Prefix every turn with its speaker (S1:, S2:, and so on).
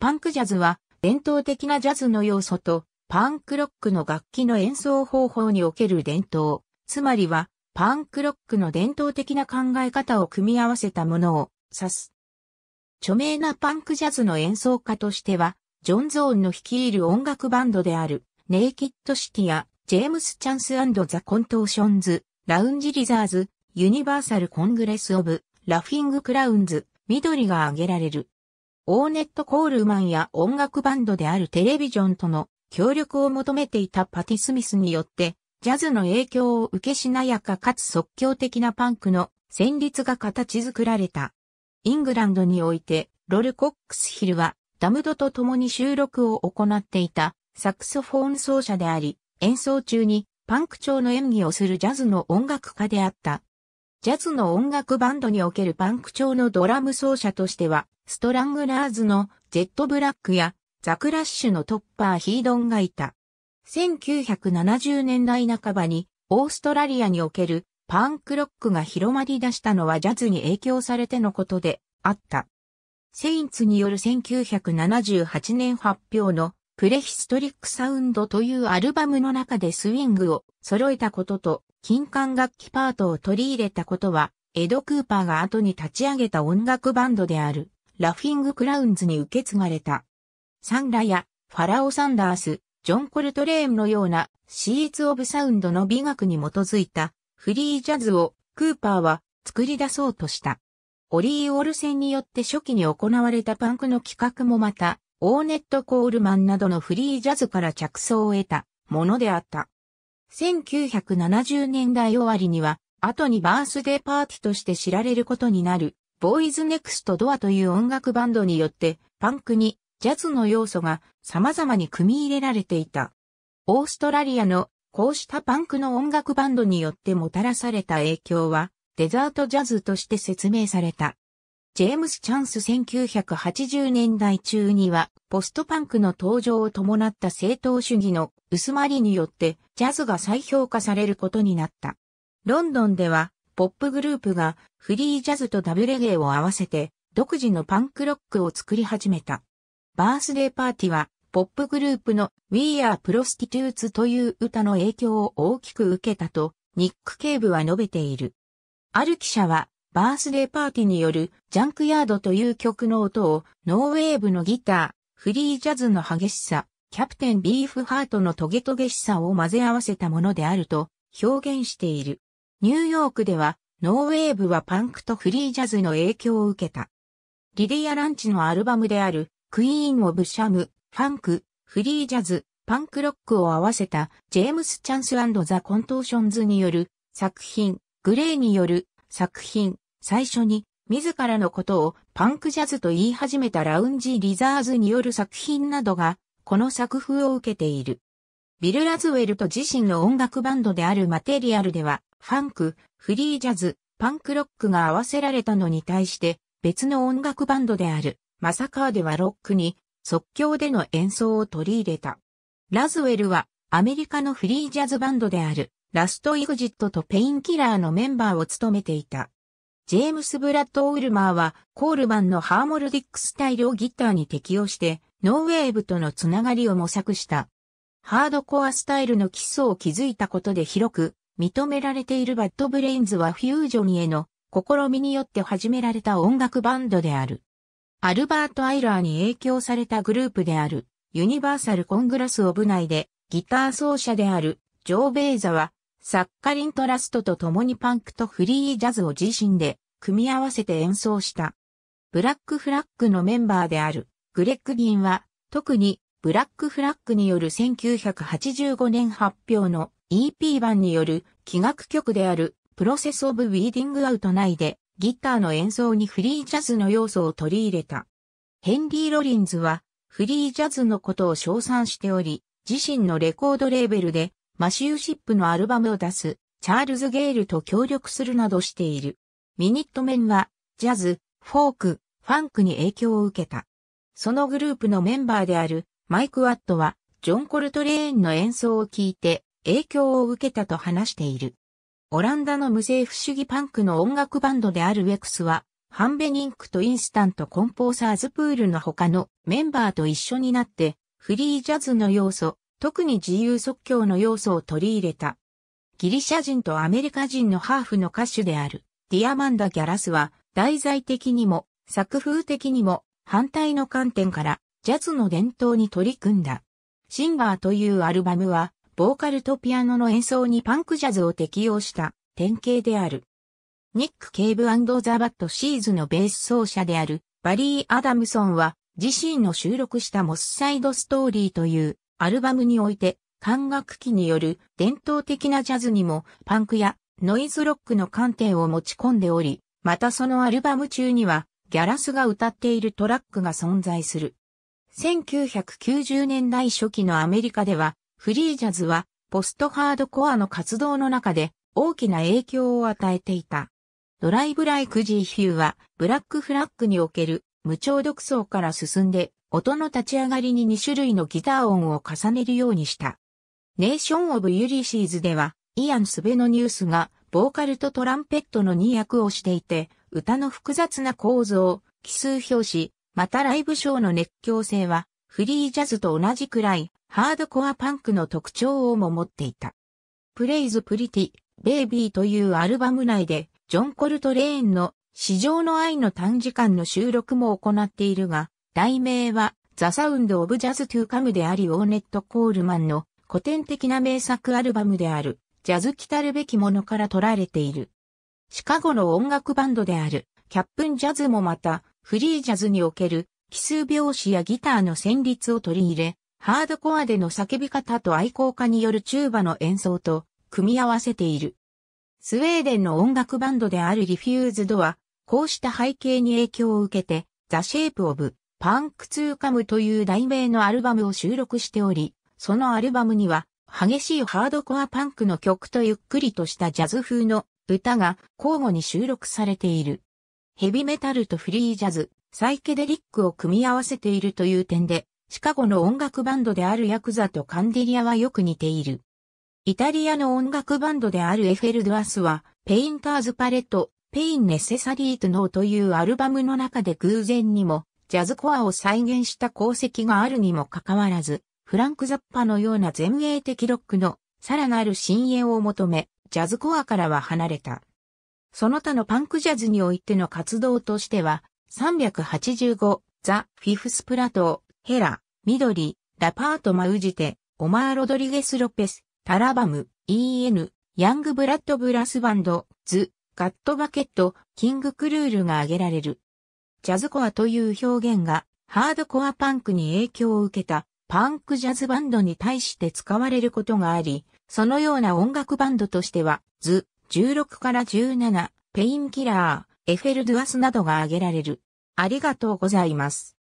S1: パンクジャズは伝統的なジャズの要素とパンクロックの楽器の演奏方法における伝統、つまりはパンクロックの伝統的な考え方を組み合わせたものを指す。著名なパンクジャズの演奏家としては、ジョン・ゾーンの率いる音楽バンドである、ネイキッド・シティや、ジェームス・チャンスザ・コントーションズ、ラウンジ・リザーズ、ユニバーサル・コングレス・オブ、ラフィング・クラウンズ、緑が挙げられる。オーネット・コールマンや音楽バンドであるテレビジョンとの協力を求めていたパティ・スミスによって、ジャズの影響を受けしなやかかつ即興的なパンクの旋律が形作られた。イングランドにおいて、ロル・コックスヒルは、ダムドと共に収録を行っていた、サクソフォン奏者であり、演奏中にパンク調の演技をするジャズの音楽家であった。ジャズの音楽バンドにおけるパンク調のドラム奏者としては、ストラングラーズのジェットブラックやザクラッシュのトッパーヒードンがいた。1970年代半ばにオーストラリアにおけるパンクロックが広まり出したのはジャズに影響されてのことであった。セインツによる1978年発表のプレヒストリックサウンドというアルバムの中でスイングを揃えたことと金管楽器パートを取り入れたことは、エド・クーパーが後に立ち上げた音楽バンドである、ラフィング・クラウンズに受け継がれた。サンラや、ファラオ・サンダース、ジョン・コルトレーンのような、シーツ・オブ・サウンドの美学に基づいた、フリージャズを、クーパーは、作り出そうとした。オリー・オルセンによって初期に行われたパンクの企画もまた、オーネット・コールマンなどのフリージャズから着想を得たものであった。1970年代終わりには、後にバースデーパーティーとして知られることになる、ボーイズネクストドアという音楽バンドによって、パンクにジャズの要素が様々に組み入れられていた。オーストラリアのこうしたパンクの音楽バンドによってもたらされた影響は、デザートジャズとして説明された。ジェームス・チャンス1980年代中には、ポストパンクの登場を伴った正当主義の薄まりによって、ジャズが再評価されることになった。ロンドンでは、ポップグループがフリージャズとダブレゲーを合わせて、独自のパンクロックを作り始めた。バースデーパーティは、ポップグループの We Are Prostitutes という歌の影響を大きく受けたと、ニック・ケーブは述べている。ある記者は、バースデーパーティによるジャンクヤードという曲の音をノーウェーブのギター、フリージャズの激しさ、キャプテンビーフハートのトゲトゲしさを混ぜ合わせたものであると表現している。ニューヨークではノーウェーブはパンクとフリージャズの影響を受けた。リディア・ランチのアルバムであるクイーン・オブ・シャム、ファンク、フリージャズ、パンクロックを合わせたジェームス・チャンスザ・コントーションズによる作品、グレーによる作品、最初に自らのことをパンクジャズと言い始めたラウンジ・リザーズによる作品などが、この作風を受けている。ビル・ラズウェルと自身の音楽バンドであるマテリアルでは、ファンク、フリージャズ、パンクロックが合わせられたのに対して、別の音楽バンドである、マサカーではロックに、即興での演奏を取り入れた。ラズウェルは、アメリカのフリージャズバンドである、ラストイグジットとペインキラーのメンバーを務めていた。ジェームス・ブラッド・ウールマーは、コールマンのハーモルディックスタイルをギターに適用して、ノーウェーブとのつながりを模索した。ハードコアスタイルの基礎を築いたことで広く認められているバッドブレインズはフュージョンへの試みによって始められた音楽バンドである。アルバート・アイラーに影響されたグループであるユニバーサル・コングラス・オブ内でギター奏者であるジョー・ベイザはサッカリントラストと共にパンクとフリージャズを自身で組み合わせて演奏した。ブラックフラッグのメンバーであるグレッグ・ギンは特にブラックフラッグによる1985年発表の EP 版による器楽曲であるプロセス・オブ・ウィーディング・アウト内でギターの演奏にフリージャズの要素を取り入れた。ヘンリー・ロリンズはフリージャズのことを称賛しており、自身のレコードレーベルでマシューシップのアルバムを出す、チャールズ・ゲイルと協力するなどしている。ミニットメンは、ジャズ、フォーク、ファンクに影響を受けた。そのグループのメンバーである、マイク・ワットは、ジョン・コルトレーンの演奏を聞いて、影響を受けたと話している。オランダの無政府主義パンクの音楽バンドであるウェクスは、ハンベニンクとインスタントコンポーサーズプールの他のメンバーと一緒になって、フリージャズの要素、特に自由即興の要素を取り入れた。ギリシャ人とアメリカ人のハーフの歌手であるディアマンダ・ギャラスは題材的にも作風的にも反対の観点からジャズの伝統に取り組んだ。シンガーというアルバムはボーカルとピアノの演奏にパンクジャズを適用した典型である。ニック・ケイブザ・バット・シーズのベース奏者であるバリー・アダムソンは自身の収録したモスサイド・ストーリーというアルバムにおいて、管楽器による伝統的なジャズにもパンクやノイズロックの観点を持ち込んでおり、またそのアルバム中にはギャラスが歌っているトラックが存在する。1990年代初期のアメリカではフリージャズはポストハードコアの活動の中で大きな影響を与えていた。ドライブライクジーヒューはブラックフラッグにおける無調独走から進んで音の立ち上がりに2種類のギター音を重ねるようにした。ネーション・オブ・ユリシーズでは、イアン・スベノニュースが、ボーカルとトランペットの2役をしていて、歌の複雑な構造、奇数表紙、またライブショーの熱狂性は、フリージャズと同じくらい、ハードコアパンクの特徴をも持っていた。プレイズ・プリティ、ベイビーというアルバム内で、ジョン・コルトレーンの、市場の愛の短時間の収録も行っているが、題名は、ザ・サウンド・オブ・ジャズ・トゥ・カムであり、オーネット・コールマンの古典的な名作アルバムである、ジャズ来たるべきものから取られている。シカゴの音楽バンドである、キャップンジャズもまた、フリージャズにおける、奇数拍子やギターの旋律を取り入れ、ハードコアでの叫び方と愛好家によるチューバの演奏と組み合わせている。スウェーデンの音楽バンドであるリフューズドは、こうした背景に影響を受けて、ザ・シェイプ・オブ・パンクツーカムという題名のアルバムを収録しており、そのアルバムには激しいハードコアパンクの曲とゆっくりとしたジャズ風の歌が交互に収録されている。ヘビメタルとフリージャズ、サイケデリックを組み合わせているという点で、シカゴの音楽バンドであるヤクザとカンデリアはよく似ている。イタリアの音楽バンドであるエフェルドアスは、ペインターズパレット、ペインネセサリートノーというアルバムの中で偶然にも、ジャズコアを再現した功績があるにもかかわらず、フランク・ザッパのような前衛的ロックのさらなる深淵を求め、ジャズコアからは離れた。その他のパンクジャズにおいての活動としては、385、ザ・フィフス・プラトー、ヘラ、緑、ラパート・マウジテ、オマー・ロドリゲス・ロペス、タラバム、EN、ヤング・ブラッド・ブラスバンド、ズ、ガット・バケット、キング・クルールが挙げられる。ジャズコアという表現がハードコアパンクに影響を受けたパンクジャズバンドに対して使われることがあり、そのような音楽バンドとしては、ズ、16から17、ペインキラー、エフェル・ドゥアスなどが挙げられる。ありがとうございます。